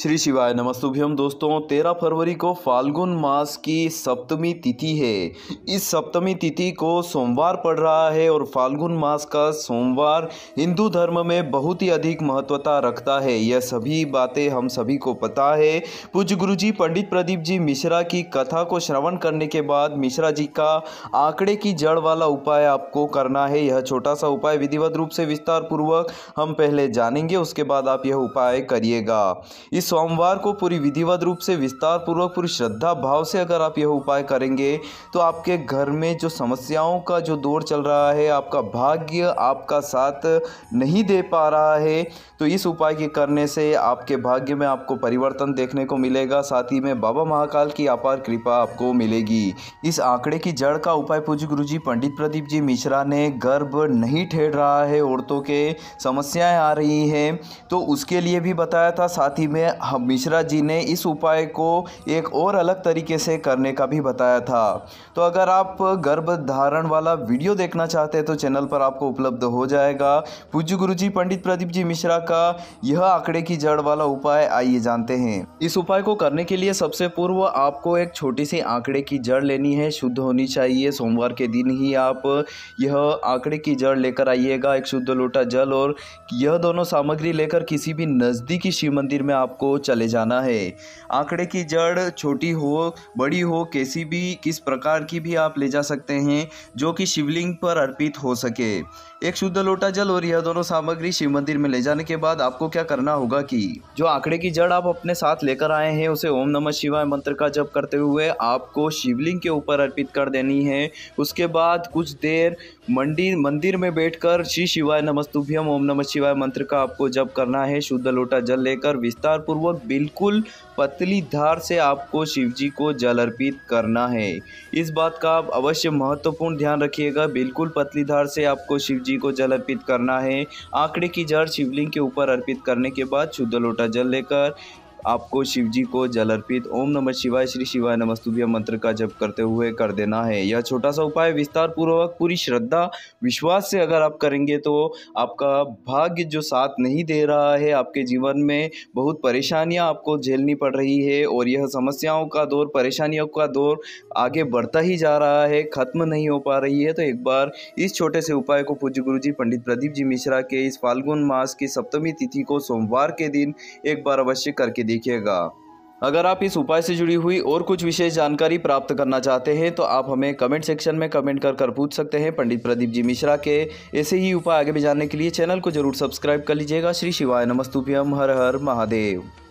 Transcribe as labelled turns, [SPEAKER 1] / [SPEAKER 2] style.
[SPEAKER 1] श्री शिवाय नमस्तुभ्यम दोस्तों तेरह फरवरी को फाल्गुन मास की सप्तमी तिथि है इस सप्तमी तिथि को सोमवार पड़ रहा है और फाल्गुन मास का सोमवार हिंदू धर्म में बहुत ही अधिक महत्वता रखता है यह सभी बातें हम सभी को पता है पूज्य गुरु जी पंडित प्रदीप जी मिश्रा की कथा को श्रवण करने के बाद मिश्रा जी का आंकड़े की जड़ वाला उपाय आपको करना है यह छोटा सा उपाय विधिवत रूप से विस्तार पूर्वक हम पहले जानेंगे उसके बाद आप यह उपाय करिएगा इस सोमवार को पूरी विधिवत रूप से विस्तार पूर्वक पूरी श्रद्धा भाव से अगर आप यह उपाय करेंगे तो आपके घर में जो समस्याओं का जो दौर चल रहा है आपका भाग्य आपका साथ नहीं दे पा रहा है तो इस उपाय के करने से आपके भाग्य में आपको परिवर्तन देखने को मिलेगा साथ ही में बाबा महाकाल की अपार कृपा आपको मिलेगी इस आंकड़े की जड़ का उपाय पूज्य गुरु जी पंडित प्रदीप जी मिश्रा ने गर्भ नहीं ठेर रहा है औरतों के समस्याएं आ रही हैं तो उसके लिए भी बताया था साथ ही में हाँ, मिश्रा जी ने इस उपाय को एक और अलग तरीके से करने का भी बताया था तो अगर आप गर्भ धारण वाला वीडियो देखना चाहते हैं तो चैनल पर आपको उपलब्ध हो जाएगा पूज्य गुरु जी पंडित प्रदीप जी मिश्रा का यह आंकड़े की जड़ वाला उपाय आइए जानते हैं इस उपाय को करने के लिए सबसे पूर्व आपको एक छोटी सी आंकड़े की जड़ लेनी है शुद्ध होनी चाहिए सोमवार के दिन ही आप यह आंकड़े की जड़ लेकर आइएगा एक शुद्ध लोटा जल और यह दोनों सामग्री लेकर किसी भी नज़दीकी शिव मंदिर में आपको चले जाना है आंकड़े की जड़ छोटी हो बड़ी हो कैसी भी किस प्रकार की भी आप ले जा सकते हैं जो कि शिवलिंग पर अर्पित हो सके एक शुद्ध लोटा जल और यह दोनों सामग्री शिव मंदिर में ले जाने के बाद आपको क्या करना होगा कि जो आंकड़े की जड़ आप अपने साथ लेकर आए हैं उसे ओम नमः शिवाय मंत्र का जप करते हुए आपको शिवलिंग के ऊपर अर्पित कर देनी है उसके बाद कुछ देर मंदिर मंदिर में बैठकर श्री शिवाय नमस्तुभ्यम ओम नमः शिवाय मंत्र का आपको जप करना है शुद्ध लोटा जल लेकर विस्तार वह बिल्कुल पतली धार से आपको शिव जी को जल अर्पित करना है इस बात का आप अवश्य महत्वपूर्ण ध्यान रखिएगा बिल्कुल पतली धार से आपको शिव जी को जल अर्पित करना है आंकड़े की जड़ शिवलिंग के ऊपर अर्पित करने के बाद शुद्ध लोटा जल लेकर आपको शिव जी को जल अर्पित ओम नमः शिवाय श्री शिवाय नमस्तुभ्य मंत्र का जप करते हुए कर देना है यह छोटा सा उपाय विस्तार पूर्वक पूरी श्रद्धा विश्वास से अगर आप करेंगे तो आपका भाग्य जो साथ नहीं दे रहा है आपके जीवन में बहुत परेशानियां आपको झेलनी पड़ रही है और यह समस्याओं का दौर परेशानियों का दौर आगे बढ़ता ही जा रहा है खत्म नहीं हो पा रही है तो एक बार इस छोटे से उपाय को पूज्य गुरु जी पंडित प्रदीप जी मिश्रा के इस फाल्गुन मास की सप्तमी तिथि को सोमवार के दिन एक बार अवश्य करके देखिए सीखिएगा अगर आप इस उपाय से जुड़ी हुई और कुछ विशेष जानकारी प्राप्त करना चाहते हैं तो आप हमें कमेंट सेक्शन में कमेंट कर कर पूछ सकते हैं पंडित प्रदीप जी मिश्रा के ऐसे ही उपाय आगे भी जानने के लिए चैनल को जरूर सब्सक्राइब कर लीजिएगा श्री शिवाय नमस्तुभ्यम हर हर महादेव